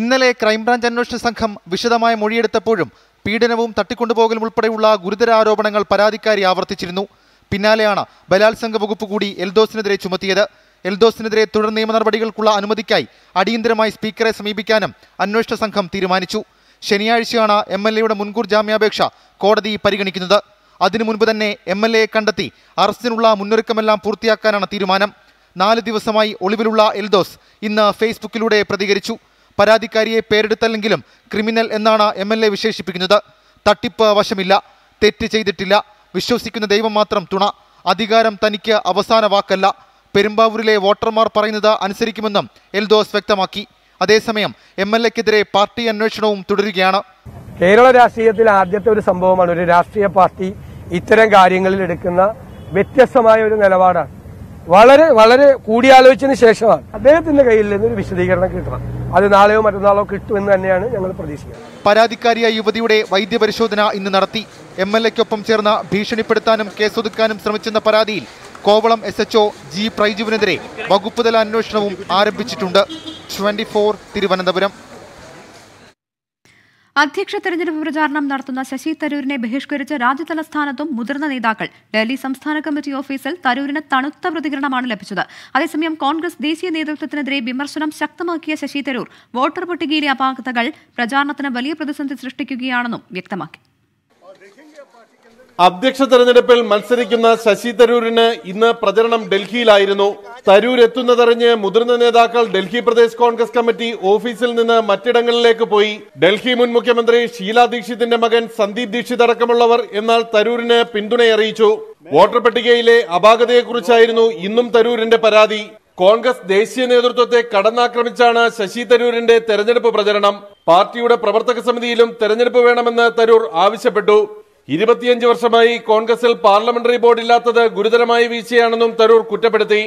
ഇന്നലെ ക്രൈംബ്രാഞ്ച് അന്വേഷണ സംഘം വിശദമായ മൊഴിയെടുത്തപ്പോഴും പീഡനവും തട്ടിക്കൊണ്ടുപോകലും ഉൾപ്പെടെയുള്ള ഗുരുതര ആരോപണങ്ങൾ പരാതിക്കാരി ആവർത്തിച്ചിരുന്നു പിന്നാലെയാണ് ബലാത്സംഗ വകുപ്പ് കൂടി എൽദോസിനെതിരെ ചുമത്തിയത് എൽദോസിനെതിരെ തുടർ നിയമ നടപടികൾക്കുള്ള അനുമതിക്കായി അടിയന്തരമായി സ്പീക്കറെ സമീപിക്കാനും അന്വേഷണ സംഘം തീരുമാനിച്ചു ശനിയാഴ്ചയാണ് എം എൽ എയുടെ മുൻകൂർ ജാമ്യാപേക്ഷ കോടതി പരിഗണിക്കുന്നത് അതിനു മുൻപ് തന്നെ എം എൽ എയെ കണ്ടെത്തി അറസ്റ്റിനുള്ള മുന്നൊരുക്കമെല്ലാം പൂർത്തിയാക്കാനാണ് തീരുമാനം നാല് ദിവസമായി ഒളിവിലുള്ള എൽദോസ് ഇന്ന് ഫേസ്ബുക്കിലൂടെ പ്രതികരിച്ചു പരാതിക്കാരിയെ പേരെടുത്തല്ലെങ്കിലും ക്രിമിനൽ എന്നാണ് എം എൽ എ വിശേഷിപ്പിക്കുന്നത് തട്ടിപ്പ് വശമില്ല തെറ്റ് ചെയ്തിട്ടില്ല വിശ്വസിക്കുന്ന ദൈവം മാത്രം തുണ അധികാരം തനിക്ക് അവസാന വാക്കല്ല പെരുമ്പാവൂരിലെ വോട്ടർമാർ പറയുന്നത് അനുസരിക്കുമെന്നും എൽദോസ് വ്യക്തമാക്കി അതേസമയം എം എൽ എക്കെതിരെ പാർട്ടി അന്വേഷണവും തുടരുകയാണ് കേരള രാഷ്ട്രീയത്തിൽ ആദ്യത്തെ ഒരു സംഭവമാണ് ഒരു രാഷ്ട്രീയ പാർട്ടി ഇത്തരം കാര്യങ്ങളിൽ എടുക്കുന്ന വ്യത്യസ്തമായ ഒരു നിലപാടാണ് വളരെ വളരെ കൂടിയാലോചിച്ചതിന് ശേഷമാണ് അദ്ദേഹത്തിന്റെ കയ്യിൽ നിന്ന് ഒരു വിശദീകരണം കിട്ടണം അത് നാളെയോ മറ്റന്നാളോ കിട്ടുമെന്ന് തന്നെയാണ് ഞങ്ങൾ പ്രതീക്ഷിക്കുന്നത് പരാതിക്കാരിയായ യുവതിയുടെ വൈദ്യപരിശോധന ഇന്ന് നടത്തി എം എൽ എക്കൊപ്പം ചേർന്ന ഭീഷണിപ്പെടുത്താനും കേസൊതുക്കാനും ശ്രമിച്ചെന്ന പരാതിയിൽ Kovalam S H O G പ്രൈജുവിനെതിരെ വകുപ്പുതല അന്വേഷണവും ആരംഭിച്ചിട്ടുണ്ട് ട്വന്റി ഫോർ തിരുവനന്തപുരം അധ്യക്ഷ തെരഞ്ഞെടുപ്പ് പ്രചാരണം നടത്തുന്ന ശശി തരൂരിനെ ബഹിഷ്കരിച്ച് രാജ്യതലസ്ഥാനത്തും മുതിർന്ന നേതാക്കൾ ഡൽഹി സംസ്ഥാന കമ്മിറ്റി ഓഫീസിൽ തരൂരിന് തണുത്ത പ്രതികരണമാണ് ലഭിച്ചത് അതേസമയം കോൺഗ്രസ് ദേശീയ നേതൃത്വത്തിനെതിരെ വിമർശനം ശക്തമാക്കിയ ശശി തരൂർ വോട്ടർ പട്ടികയിലെ അപാകതകൾ പ്രചാരണത്തിന് വലിയ പ്രതിസന്ധി സൃഷ്ടിക്കുകയാണെന്നും വ്യക്തമാക്കി അധ്യക്ഷ തെരഞ്ഞെടുപ്പിൽ മത്സരിക്കുന്ന ശശി തരൂരിന് ഇന്ന് പ്രചരണം ഡൽഹിയിലായിരുന്നു തരൂർ എത്തുന്നതറിഞ്ഞ് മുതിർന്ന നേതാക്കൾ ഡൽഹി പ്രദേശ് കോൺഗ്രസ് കമ്മിറ്റി ഓഫീസിൽ നിന്ന് മറ്റിടങ്ങളിലേക്ക് പോയി ഡൽഹി മുൻ മുഖ്യമന്ത്രി ഷീല ദീക്ഷിതിന്റെ മകൻ സന്ദീപ് ദീക്ഷിത് അടക്കമുള്ളവർ എന്നാൽ തരൂരിന് പിന്തുണയറിയിച്ചു വോട്ടർ പട്ടികയിലെ അപാകതയെക്കുറിച്ചായിരുന്നു ഇന്നും തരൂരിന്റെ പരാതി കോൺഗ്രസ് ദേശീയ നേതൃത്വത്തെ കടന്നാക്രമിച്ചാണ് ശശി തരൂരിന്റെ തെരഞ്ഞെടുപ്പ് പ്രചരണം പാർട്ടിയുടെ പ്രവർത്തക സമിതിയിലും തെരഞ്ഞെടുപ്പ് വേണമെന്ന് തരൂർ ആവശ്യപ്പെട്ടു ഇരുപത്തിയഞ്ച് വർഷമായി കോൺഗ്രസിൽ പാർലമെന്ററി ബോർഡ് ഇല്ലാത്തത് ഗുരുതരമായ വീഴ്ചയാണെന്നും തരൂർ കുറ്റപ്പെടുത്തി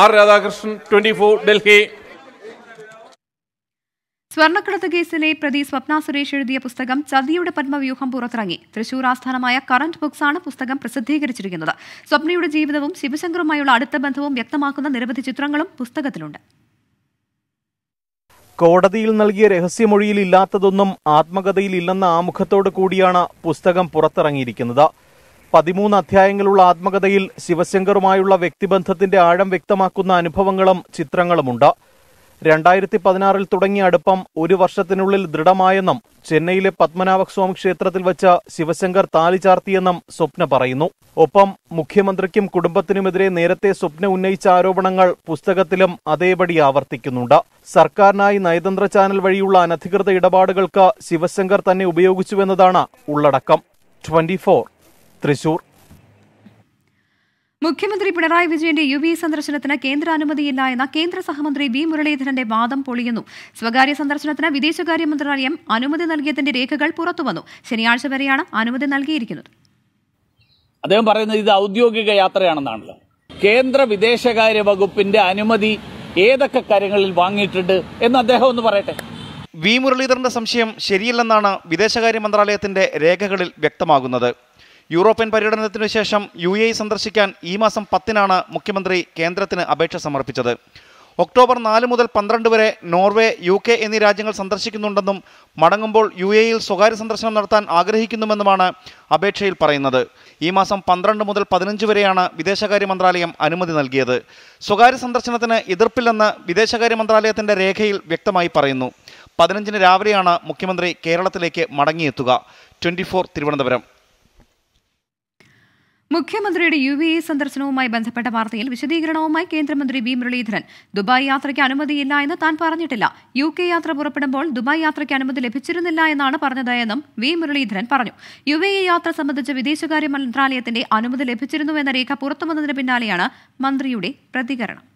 R Radhakrishnan twenty four Delhi സ്വർണ്ണക്കടത്ത് കേസിലെ പ്രതി സ്വപ്ന സുരേഷ് എഴുതിയ പുസ്തകം ചതിയുടെ പത്മവ്യൂഹം പുറത്തിറങ്ങി തൃശൂർ ആസ്ഥാനമായ കറന്റ് ബുക്സാണ് പുസ്തകം പ്രസിദ്ധീകരിച്ചിരിക്കുന്നത് സ്വപ്നയുടെ ജീവിതവും ശിവശങ്കറുമായുള്ള അടുത്ത ബന്ധവും വ്യക്തമാക്കുന്ന നിരവധി ചിത്രങ്ങളും പുസ്തകത്തിലുണ്ട് കോടതിയിൽ നൽകിയ രഹസ്യമൊഴിയിൽ ഇല്ലാത്തതൊന്നും ആത്മകഥയിൽ ഇല്ലെന്ന ആമുഖത്തോടു കൂടിയാണ് പുസ്തകം പുറത്തിറങ്ങിയിരിക്കുന്നത് പതിമൂന്ന് അധ്യായങ്ങളുള്ള ആത്മകഥയിൽ ശിവശങ്കറുമായുള്ള വ്യക്തിബന്ധത്തിന്റെ ആഴം വ്യക്തമാക്കുന്ന അനുഭവങ്ങളും ചിത്രങ്ങളുമുണ്ട് രണ്ടായിരത്തി പതിനാറിൽ തുടങ്ങിയ അടുപ്പം ഒരു വർഷത്തിനുള്ളിൽ ദൃഢമായെന്നും ചെന്നൈയിലെ പത്മനാഭസ്വാമി ക്ഷേത്രത്തിൽ വച്ച് ശിവശങ്കർ താലി ചാർത്തിയെന്നും സ്വപ്ന പറയുന്നു ഒപ്പം മുഖ്യമന്ത്രിക്കും കുടുംബത്തിനുമെതിരെ നേരത്തെ സ്വപ്ന ഉന്നയിച്ച ആരോപണങ്ങൾ പുസ്തകത്തിലും അതേപടി ആവർത്തിക്കുന്നുണ്ട് സർക്കാരിനായി നയതന്ത്ര ചാനൽ വഴിയുള്ള അനധികൃത ഇടപാടുകൾക്ക് ശിവശങ്കർ തന്നെ ഉപയോഗിച്ചുവെന്നതാണ് ഉള്ളടക്കം ട്വന്റി തൃശൂർ മുഖ്യമന്ത്രി പിണറായി വിജയന്റെ യു ബി സന്ദർശനത്തിന് കേന്ദ്ര അനുമതിയില്ല എന്ന കേന്ദ്ര സഹമന്ത്രി വി മുരളീധരന്റെ വാദം പൊളിയുന്നു സ്വകാര്യ സന്ദർശനത്തിന് വിദേശകാര്യ മന്ത്രാലയം അനുമതി നൽകിയതിന്റെ രേഖകൾ പുറത്തുവന്നു ശനിയാഴ്ച വരെയാണ് അനുമതി നൽകിയിരിക്കുന്നത് അദ്ദേഹം പറയുന്നത് ഇത് ഔദ്യോഗിക യാത്രയാണെന്നാണല്ലോ കേന്ദ്ര വിദേശകാര്യ വകുപ്പിന്റെ അനുമതി ഏതൊക്കെ കാര്യങ്ങളിൽ വാങ്ങിയിട്ടുണ്ട് എന്ന് അദ്ദേഹം ഒന്ന് പറയട്ടെ വി മുരളീധരന്റെ സംശയം ശരിയല്ലെന്നാണ് വിദേശകാര്യ മന്ത്രാലയത്തിന്റെ രേഖകളിൽ വ്യക്തമാകുന്നത് യൂറോപ്യൻ പര്യടനത്തിനു ശേഷം യു എ സന്ദർശിക്കാൻ ഈ മാസം പത്തിനാണ് മുഖ്യമന്ത്രി കേന്ദ്രത്തിന് അപേക്ഷ സമർപ്പിച്ചത് ഒക്ടോബർ നാല് മുതൽ പന്ത്രണ്ട് വരെ നോർവേ യു കെ എന്നീ രാജ്യങ്ങൾ സന്ദർശിക്കുന്നുണ്ടെന്നും മടങ്ങുമ്പോൾ യു എയിൽ സ്വകാര്യ സന്ദർശനം നടത്താൻ ആഗ്രഹിക്കുന്നുവെന്നുമാണ് അപേക്ഷയിൽ പറയുന്നത് ഈ മാസം പന്ത്രണ്ട് മുതൽ പതിനഞ്ച് വരെയാണ് വിദേശകാര്യ മന്ത്രാലയം അനുമതി നൽകിയത് സ്വകാര്യ സന്ദർശനത്തിന് എതിർപ്പില്ലെന്ന് വിദേശകാര്യ മന്ത്രാലയത്തിൻ്റെ രേഖയിൽ വ്യക്തമായി പറയുന്നു പതിനഞ്ചിന് രാവിലെയാണ് മുഖ്യമന്ത്രി കേരളത്തിലേക്ക് മടങ്ങിയെത്തുക ട്വൻറ്റി തിരുവനന്തപുരം മുഖ്യമന്ത്രിയുടെ യു എ സന്ദർശനവുമായി ബന്ധപ്പെട്ട വാർത്തയിൽ വിശദീകരണവുമായി കേന്ദ്രമന്ത്രി വി മുരളീധരൻ ദുബായ് യാത്രയ്ക്ക് അനുമതിയില്ല എന്ന് താൻ പറഞ്ഞിട്ടില്ല യു കെ യാത്ര പുറപ്പെടുമ്പോൾ ദുബായ് യാത്രയ്ക്ക് അനുമതി ലഭിച്ചിരുന്നില്ല എന്നാണ് പറഞ്ഞതെന്നും വി മുരളീധരൻ പറഞ്ഞു യു എ യാത്ര സംബന്ധിച്ച് വിദേശകാര്യ മന്ത്രാലയത്തിന്റെ അനുമതി ലഭിച്ചിരുന്നു എന്ന രേഖ പുറത്തുവന്നതിന് പിന്നാലെയാണ് മന്ത്രിയുടെ പ്രതികരണം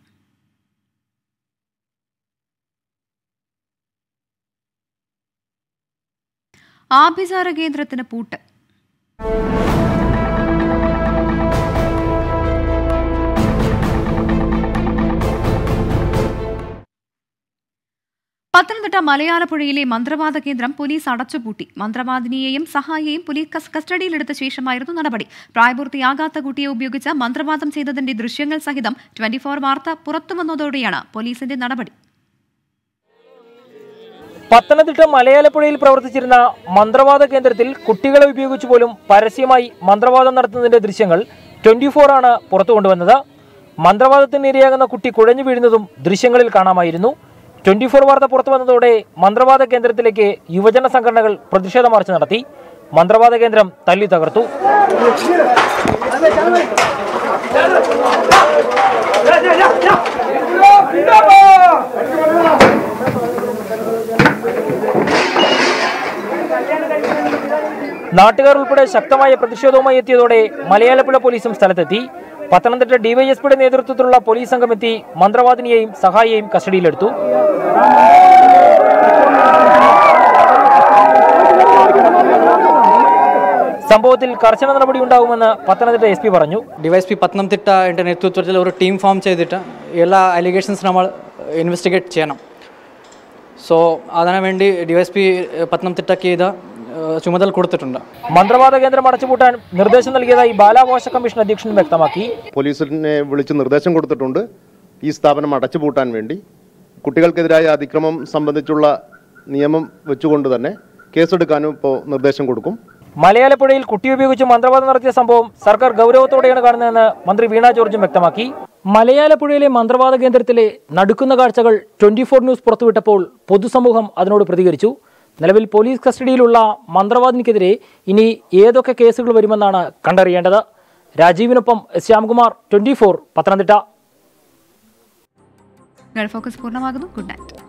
ആഭിചാര കേന്ദ്രത്തിന് പൂട്ട് പത്തനംതിട്ട മലയാളപ്പുഴയിലെ മന്ത്രവാദ കേന്ദ്രം പോലീസ് അടച്ചുപൂട്ടി മന്ത്രവാദിനിയെയും സഹായിയെയും പോലീസ് കസ്റ്റഡിയിലെടുത്ത ശേഷമായിരുന്നു നടപടി പ്രായപൂർത്തിയാകാത്ത കുട്ടിയെ ഉപയോഗിച്ച് മന്ത്രവാദം ചെയ്തതിന്റെ ദൃശ്യങ്ങൾ സഹിതം ട്വന്റി ഫോർ വാർത്ത പുറത്തുവന്നതോടെയാണ് പോലീസിന്റെ നടപടി പത്തനംതിട്ട മലയാളപ്പുഴയിൽ പ്രവർത്തിച്ചിരുന്ന മന്ത്രവാദ കേന്ദ്രത്തിൽ കുട്ടികളെ ഉപയോഗിച്ചു പോലും പരസ്യമായി മന്ത്രവാദം നടത്തുന്നതിന്റെ ദൃശ്യങ്ങൾ ട്വന്റി ഫോർ ആണ് പുറത്തു കൊണ്ടുവന്നത് മന്ത്രവാദത്തിന് ഇരയാകുന്ന കുട്ടി കുഴഞ്ഞു വീഴുന്നതും ദൃശ്യങ്ങളിൽ കാണാമായിരുന്നു ട്വന്റി ഫോർ വാർത്ത പുറത്തു വന്നതോടെ മന്ത്രവാദ കേന്ദ്രത്തിലേക്ക് യുവജന സംഘടനകൾ പ്രതിഷേധ മാർച്ച് നടത്തി മന്ത്രവാദ കേന്ദ്രം തല്ലി തകർത്തു നാട്ടുകാർ ഉൾപ്പെടെ ശക്തമായ പ്രതിഷേധവുമായി എത്തിയതോടെ മലയാളപ്പുഴ പോലീസും സ്ഥലത്തെത്തി പത്തനംതിട്ട ഡിവൈഎസ്പിയുടെ നേതൃത്വത്തിലുള്ള പോലീസ് സംഘം എത്തി മന്ത്രവാദിനിയെയും സഹായിയെയും കസ്റ്റഡിയിലെടുത്തു സംഭവത്തിൽ കർശന നടപടി ഉണ്ടാകുമെന്ന് പത്തനംതിട്ട എസ് പി പറഞ്ഞു ഡിവൈഎസ്പി എന്റെ നേതൃത്വത്തിൽ ഒരു ടീം ഫോം ചെയ്തിട്ട് എല്ലാ അലിഗേഷൻസ് നമ്മൾ ഇൻവെസ്റ്റിഗേറ്റ് ചെയ്യണം സോ അതിനുവേണ്ടി ഡിവൈഎസ്പി പത്തനംതിട്ടയ്ക്ക് ചെയ്ത ചുമതല കൊടുത്തിട്ടുണ്ട് മന്ത്രവാദ കേന്ദ്രം അടച്ചുപൂട്ടാൻ നിർദ്ദേശം നൽകിയതായി ബാലാഘോഷ കമ്മീഷൻ അധ്യക്ഷൻ വ്യക്തമാക്കി പോലീസിനെ വിളിച്ച് നിർദ്ദേശം കൊടുത്തിട്ടുണ്ട് ഈ സ്ഥാപനം അടച്ചുപൂട്ടാൻ വേണ്ടി കുട്ടികൾക്കെതിരായ അതിക്രമം സംബന്ധിച്ചുള്ള നിയമം വെച്ചുകൊണ്ട് തന്നെ കേസെടുക്കാനും ഇപ്പോൾ നിർദ്ദേശം കൊടുക്കും മലയാളപ്പുഴയിൽ കുട്ടി ഉപയോഗിച്ച് മന്ത്രവാദം നടത്തിയ സംഭവം സർക്കാർ ഗൗരവത്തോടെയാണ് കാണുന്നതെന്ന് മന്ത്രി വീണ ജോർജും വ്യക്തമാക്കി മലയാളപ്പുഴയിലെ മന്ത്രവാദ കേന്ദ്രത്തിലെ നടുക്കുന്ന കാഴ്ചകൾ ട്വന്റി ന്യൂസ് പുറത്തുവിട്ടപ്പോൾ പൊതുസമൂഹം അതിനോട് പ്രതികരിച്ചു നിലവിൽ പോലീസ് കസ്റ്റഡിയിലുള്ള മന്ത്രവാദിനിക്കെതിരെ ഇനി ഏതൊക്കെ കേസുകൾ വരുമെന്നാണ് കണ്ടറിയേണ്ടത് രാജീവിനൊപ്പം Shyamkumar twenty four Pathanamthitta gulf focus പൂർണ്ണമാകുന്നു ഗുഡ് നൈറ്റ്